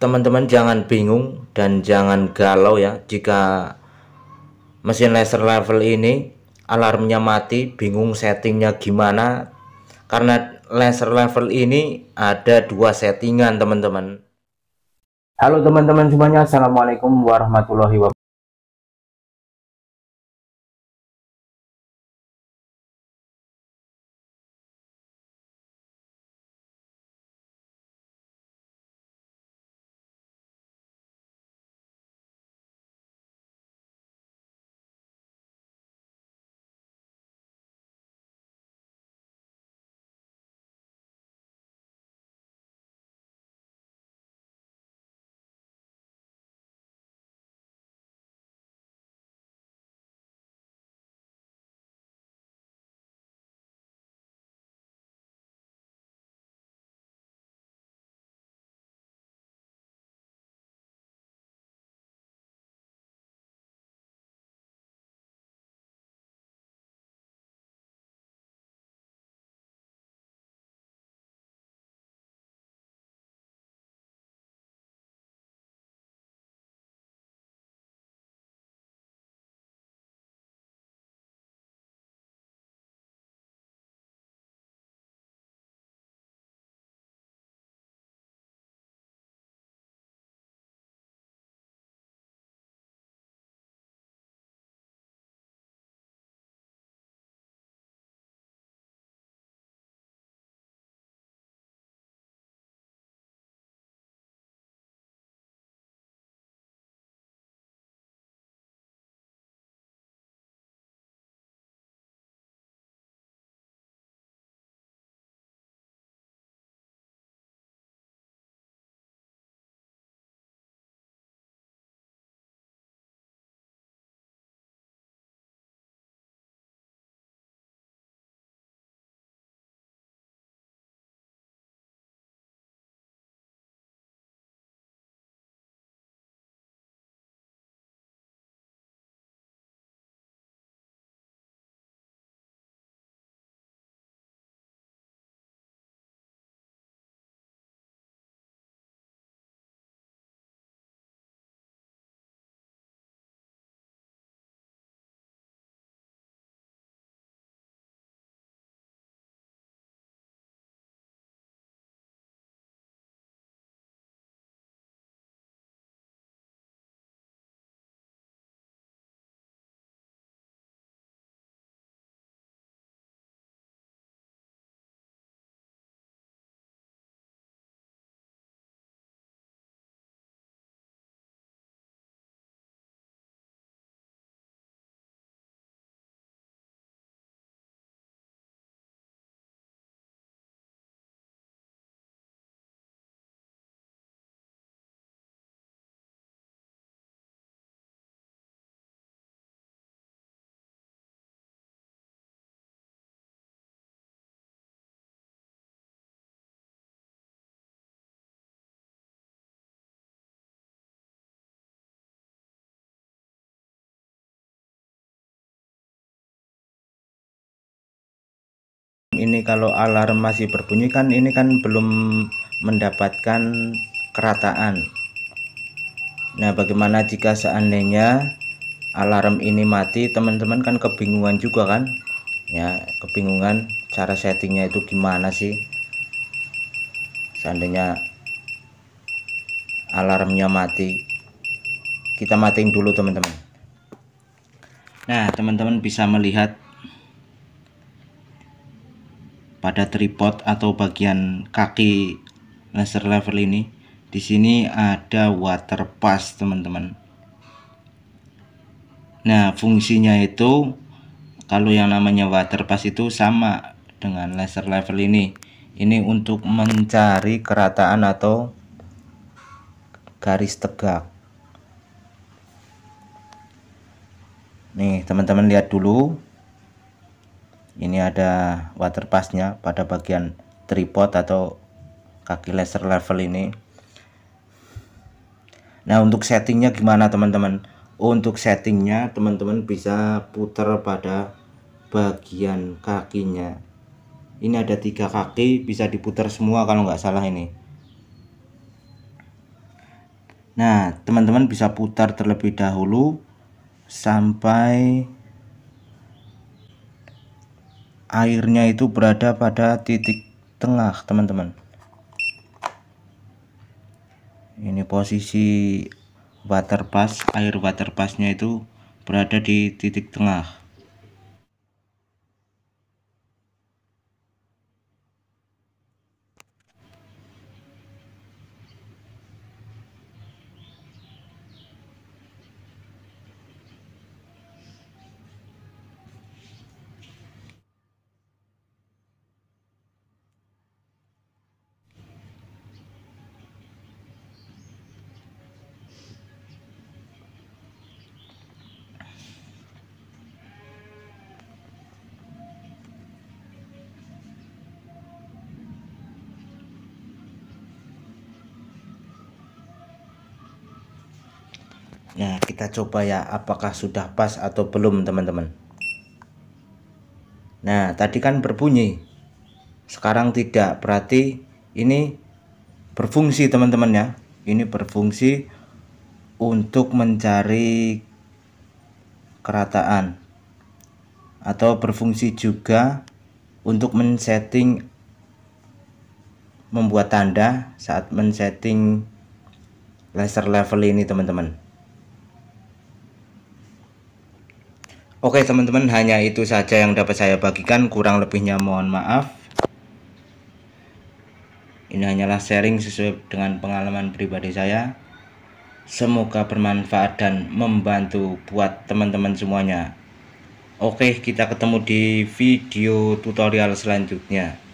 teman-teman jangan bingung dan jangan galau ya jika mesin laser level ini alarmnya mati bingung settingnya gimana karena laser level ini ada dua settingan teman-teman Halo teman-teman semuanya Assalamualaikum warahmatullahi wabarakatuh ini kalau alarm masih berbunyi kan ini kan belum mendapatkan kerataan nah bagaimana jika seandainya alarm ini mati teman-teman kan kebingungan juga kan ya kebingungan cara settingnya itu gimana sih seandainya alarmnya mati kita matiin dulu teman-teman nah teman-teman bisa melihat pada tripod atau bagian kaki laser level ini di sini ada water pass teman-teman nah fungsinya itu kalau yang namanya water pass itu sama dengan laser level ini ini untuk mencari kerataan atau garis tegak nih teman-teman lihat dulu ini ada water passnya pada bagian tripod atau kaki laser level ini nah untuk settingnya gimana teman-teman untuk settingnya teman-teman bisa putar pada bagian kakinya ini ada tiga kaki bisa diputar semua kalau nggak salah ini nah teman-teman bisa putar terlebih dahulu sampai airnya itu berada pada titik tengah teman-teman ini posisi water pass air water passnya itu berada di titik tengah Nah, kita coba ya apakah sudah pas atau belum teman-teman. Nah, tadi kan berbunyi. Sekarang tidak, berarti ini berfungsi teman-teman ya. Ini berfungsi untuk mencari kerataan atau berfungsi juga untuk men-setting membuat tanda saat men-setting laser level ini teman-teman Oke teman-teman hanya itu saja yang dapat saya bagikan kurang lebihnya mohon maaf ini hanyalah sharing sesuai dengan pengalaman pribadi saya semoga bermanfaat dan membantu buat teman-teman semuanya Oke kita ketemu di video tutorial selanjutnya